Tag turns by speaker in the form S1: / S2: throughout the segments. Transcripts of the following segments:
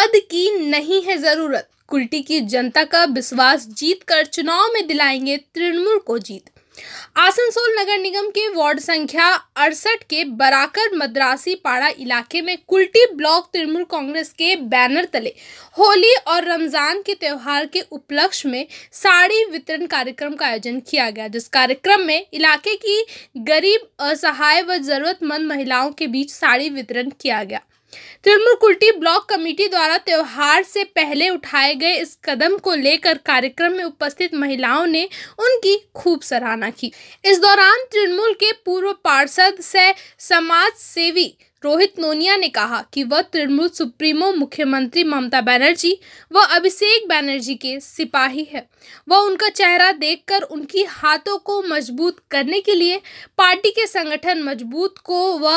S1: पद की नहीं है जरूरत कुल्टी की जनता का विश्वास जीत कर चुनाव में दिलाएंगे तृणमूल को जीत आसनसोल नगर निगम के वार्ड संख्या अड़सठ के बराकर मद्रासी पाड़ा इलाके में कुल्टी ब्लॉक तृणमूल कांग्रेस के बैनर तले होली और रमजान के त्यौहार के उपलक्ष्य में साड़ी वितरण कार्यक्रम का आयोजन किया गया जिस कार्यक्रम में इलाके की गरीब असहाय व जरूरतमंद महिलाओं के बीच साड़ी वितरण किया गया तृणमूल कुल्टी ब्लॉक कमेटी द्वारा त्यौहार से पहले उठाए गए इस कदम को लेकर कार्यक्रम में उपस्थित महिलाओं ने उनकी खूब सराहना की इस दौरान तृणमूल के पूर्व पार्षद सह समाज सेवी रोहित नोनिया ने कहा कि वह तृणमूल सुप्रीमो मुख्यमंत्री ममता बनर्जी व अभिषेक बनर्जी के सिपाही है वह उनका चेहरा देखकर उनकी हाथों को मजबूत करने के लिए पार्टी के संगठन मजबूत को व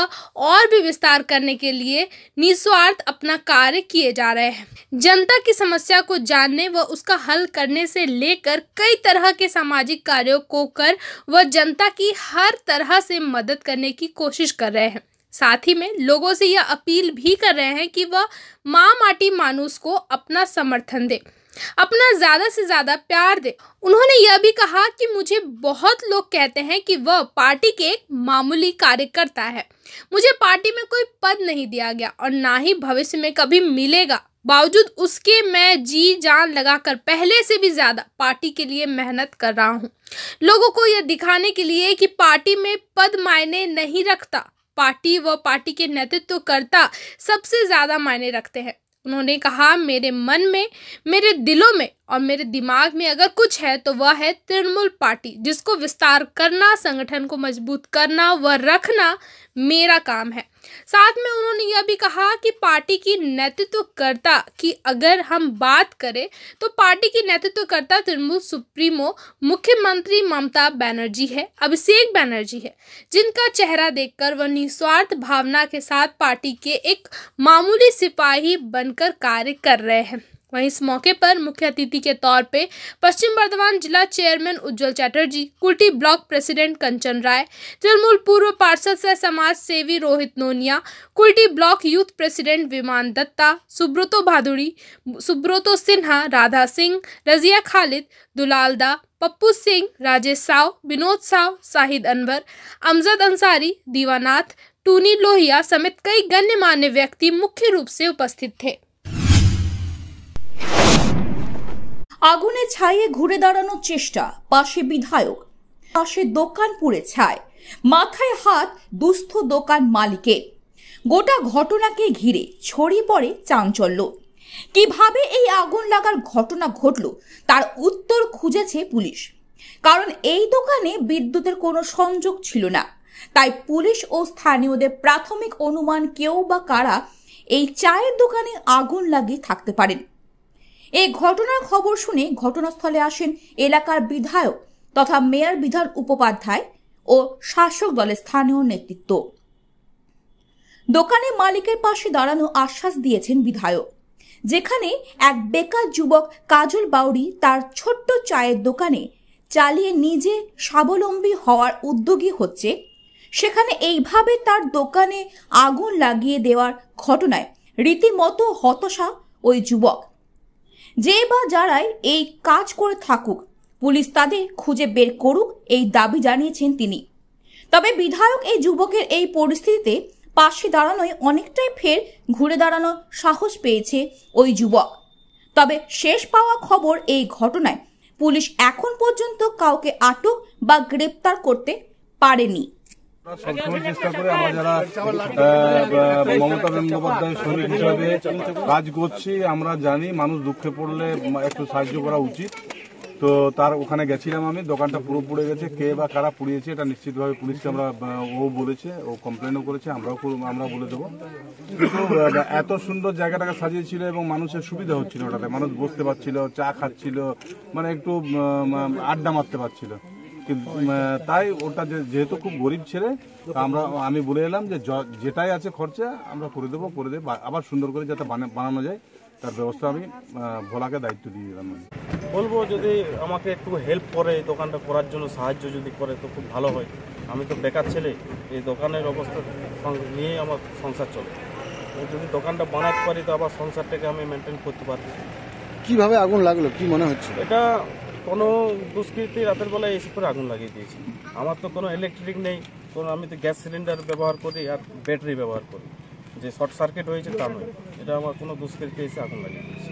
S1: और भी विस्तार करने के लिए निस्वार्थ अपना कार्य किए जा रहे हैं जनता की समस्या को जानने व उसका हल करने से लेकर कई तरह के सामाजिक कार्यों को कर वह जनता की हर तरह से मदद करने की कोशिश कर रहे हैं साथ ही में लोगों से यह अपील भी कर रहे हैं कि वह माँ माटी मानूस को अपना समर्थन दे अपना ज़्यादा से ज़्यादा प्यार दे उन्होंने यह भी कहा कि मुझे बहुत लोग कहते हैं कि वह पार्टी के एक मामूली कार्यकर्ता है मुझे पार्टी में कोई पद नहीं दिया गया और ना ही भविष्य में कभी मिलेगा बावजूद उसके मैं जी जान लगाकर पहले से भी ज़्यादा पार्टी के लिए मेहनत कर रहा हूँ लोगों को यह दिखाने के लिए कि पार्टी में पद मायने नहीं रखता पार्टी व पार्टी के नेतृत्वकर्ता सबसे ज़्यादा मायने रखते हैं उन्होंने कहा मेरे मन में मेरे दिलों में और मेरे दिमाग में अगर कुछ है तो वह है तृणमूल पार्टी जिसको विस्तार करना संगठन को मजबूत करना व रखना मेरा काम है साथ में उन्होंने यह भी कहा कि पार्टी की नेतृत्वकर्ता की अगर हम बात करें तो पार्टी की नेतृत्वकर्ता तृणमूल सुप्रीमो मुख्यमंत्री ममता बनर्जी है अभिषेक बनर्जी है जिनका चेहरा देखकर वह निस्वार्थ भावना के साथ पार्टी के एक मामूली सिपाही बनकर कार्य कर रहे हैं वहीं इस मौके पर मुख्य अतिथि के तौर पे पश्चिम बर्धमान जिला chairman Ujjwal Chatterjee Kulti block president Kanchan Rai Trinamool पूर्व पार्षद सह समाज सेवी Rohit Nonia Kulti block youth president Biman Datta Subroto Bhaduri Subroto Sinha Radha Singh Razia Khalid दुलालदा Pappu Singh Rajesh Sao Vinod Sao Shahid Anwar Amjad Ansari दीवानाथ टूनी Lohia समेत कई गण्यमान्य व्यक्ति मुख्य रूप से उपस्थित थे আগুনে ছাইয়ে ঘুরে দাঁড়ানোর
S2: চেষ্টা পাশে বিধায়ক পাশে দোকান পুড়ে ছায় মাথায় হাত দুস্থ দোকান মালিকে গোটা ঘটনাকে ঘিরে ছড়িয়ে পড়ে চাঞ্চল্য কিভাবে এই আগুন লাগার ঘটনা ঘটল তার উত্তর খুঁজেছে পুলিশ কারণ এই দোকানে বিদ্যুতের কোনো সংযোগ ছিল না তাই পুলিশ ও স্থানীয়দের প্রাথমিক অনুমান কেউ বা কারা এই চায়ের দোকানে আগুন লাগিয়ে থাকতে পারেন এই ঘটনার খবর শুনে ঘটনাস্থলে আসেন এলাকার বিধায়ক তথা মেয়র বিধান উপপাধ্যায় ও শাসক দলের স্থানীয় নেতৃত্ব দোকানে মালিকের পাশে দাঁড়ানো আশ্বাস দিয়েছেন বিধায়ক যেখানে এক বেকার যুবক কাজল বাউরি তার ছোট্ট চায়ের দোকানে চালিয়ে নিজে স্বাবলম্বী হওয়ার উদ্যোগী হচ্ছে সেখানে এইভাবে তার দোকানে আগুন লাগিয়ে দেওয়ার ঘটনায় রীতিমতো হতাশা ওই যুবক যে বা যারাই এই কাজ করে থাকুক পুলিশ তাদের খুঁজে বের করুক এই দাবি জানিয়েছেন তিনি তবে বিধায়ক এই যুবকের এই পরিস্থিতিতে পাশে দাঁড়ানোয় অনেকটাই ফের ঘুরে দাঁড়ানো সাহস পেয়েছে ওই যুবক তবে শেষ পাওয়া খবর এই ঘটনায় পুলিশ এখন পর্যন্ত কাউকে আটক বা গ্রেপ্তার করতে পারেনি
S3: সবসময় চেষ্টা করে আমরা যারা মমতা বন্দ্যোপাধ্যায়ের কাজ করছি আমরা জানি মানুষ দুঃখে পড়লে একটু সাহায্য করা উচিত তো তার ওখানে গেছিলাম আমি দোকানটা পুরো পুড়ে গেছে কে বা কারা পুড়িয়েছে এটা নিশ্চিতভাবে পুলিশকে আমরা ও বলেছে ও কমপ্লেনও করেছে আমরাও আমরা বলে দেবো এত সুন্দর জায়গাটাকে সাজিয়েছিল এবং মানুষের সুবিধা হচ্ছিল ওটাতে মানুষ বসতে পারছিল চা খাচ্ছিল মানে একটু আড্ডা মারতে পারছিল তাই ওটা যেহেতু খুব গরিব ছেলে আমরা আমি বলে এলাম যে যেটাই আছে খরচা আমরা করে দেবো করে দেবো আবার সুন্দর করে যাতে বানানো যায় তার ব্যবস্থা আমি ভোলাকে দায়িত্ব দিয়ে দিলাম বলবো যদি আমাকে একটু হেল্প করে এই দোকানটা করার জন্য সাহায্য যদি করে তো খুব ভালো হয় আমি তো বেকার ছেলে এই দোকানের অবস্থা নিয়ে আমার সংসার চলে যদি দোকানটা বানাতে পারি তো আবার সংসারটাকে আমি মেনটেন করতে পারছি কিভাবে আগুন লাগলো কি মনে হচ্ছে এটা কোনো দুষ্কৃতি রাতের বেলায় এসে করে আগুন লাগিয়ে দিয়েছে আমার তো কোনো ইলেকট্রিক নেই কোনো আমি তো গ্যাস সিলিন্ডার ব্যবহার করি আর ব্যাটারি ব্যবহার করি যে শর্ট সার্কিট হয়েছে তা নয় এটা আমার কোনো দুষ্কৃতি এসে আগুন লাগিয়ে দিয়েছে